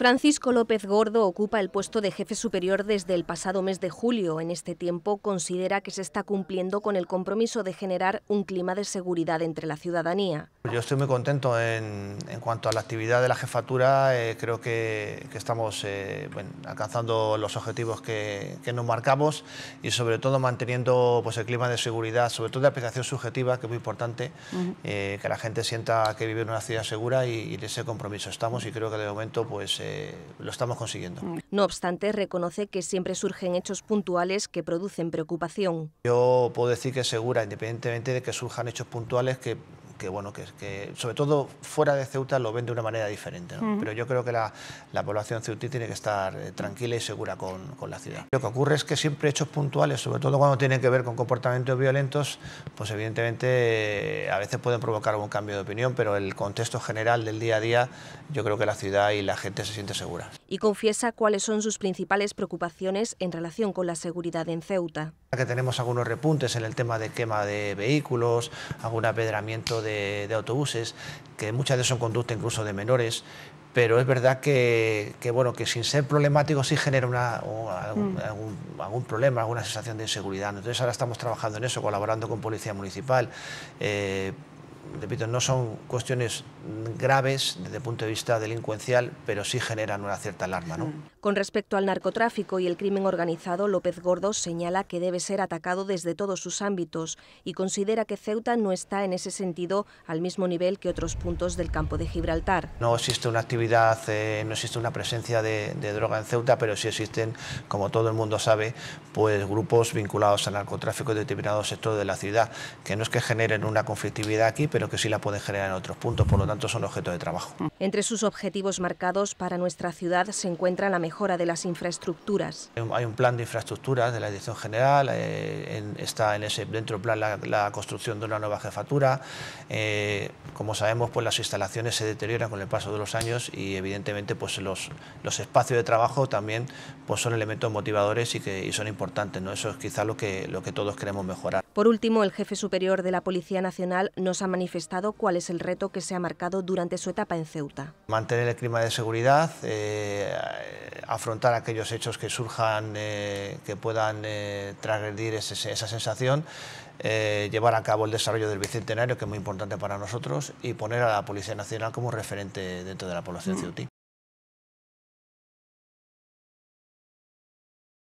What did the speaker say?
Francisco López Gordo ocupa el puesto de jefe superior desde el pasado mes de julio. En este tiempo considera que se está cumpliendo con el compromiso de generar un clima de seguridad entre la ciudadanía. Yo estoy muy contento en, cuanto a la actividad de la jefatura. Eh, creo que, estamos eh, alcanzando los objetivos que, nos marcamos y sobre todo manteniendo pues, el clima de seguridad, sobre todo de aplicación subjetiva, que es muy importante, eh, que la gente sienta que vive en una ciudad segura y, de ese compromiso estamos y creo que de momento pues, lo estamos consiguiendo. No obstante, reconoce que siempre surgen hechos puntuales que producen preocupación. Yo puedo decir que es segura, independientemente de que surjan hechos puntuales que que bueno, que, que, sobre todo fuera de Ceuta lo ven de una manera diferente. Pero yo creo que la, población ceutí tiene que estar eh, tranquila y segura con, la ciudad. Lo que ocurre es que siempre hechos puntuales, sobre todo cuando tienen que ver con comportamientos violentos, pues evidentemente eh, a veces pueden provocar algún cambio de opinión, pero el contexto general del día a día yo creo que la ciudad y la gente se siente segura. Y confiesa cuáles son sus principales preocupaciones en relación con la seguridad en Ceuta. Que tenemos algunos repuntes en el tema de quema de vehículos, algún apedramiento de de, autobuses, que muchas veces son conducta incluso de menores, pero es verdad que, bueno que sin ser problemático sí genera mm. algún, problema, alguna sensación de inseguridad. Entonces ahora estamos trabajando en eso, colaborando con Policía Municipal, eh, repito, no son cuestiones graves desde el punto de vista delincuencial, pero sí generan una cierta alarma. Con respecto al narcotráfico y el crimen organizado, López Gordo señala que debe ser atacado desde todos sus ámbitos y considera que Ceuta no está en ese sentido al mismo nivel que otros puntos del campo de Gibraltar. No existe una actividad, eh, no existe una presencia de, droga en Ceuta, pero sí existen, como todo el mundo sabe, pues grupos vinculados al narcotráfico de determinados sectores de la ciudad, que no es que generen una conflictividad aquí, pero que sí la pueden generar en otros puntos, por lo tanto son objetos de trabajo. Entre sus objetivos marcados para nuestra ciudad se encuentra la mejora de las infraestructuras. Hay un plan de infraestructuras de la Dirección General, eh, está en ese, dentro del plan la, construcción de una nueva jefatura. Eh, como sabemos, pues las instalaciones se deterioran con el paso de los años y evidentemente pues los, espacios de trabajo también pues, son elementos motivadores y que son importantes. ¿no? Eso es quizá lo que todos queremos mejorar. Por último, el jefe superior de la Policía Nacional nos ha manifestado cuál es el reto que se ha marcado durante su etapa en Ceuta. Mantener el clima de seguridad, eh, afrontar aquellos hechos que surjan, eh, que puedan eh, transgredir esa sensación, llevar a cabo el desarrollo del Bicentenario, que es muy importante para nosotros, y poner a la Policía Nacional como referente dentro de la población mm. ceutí.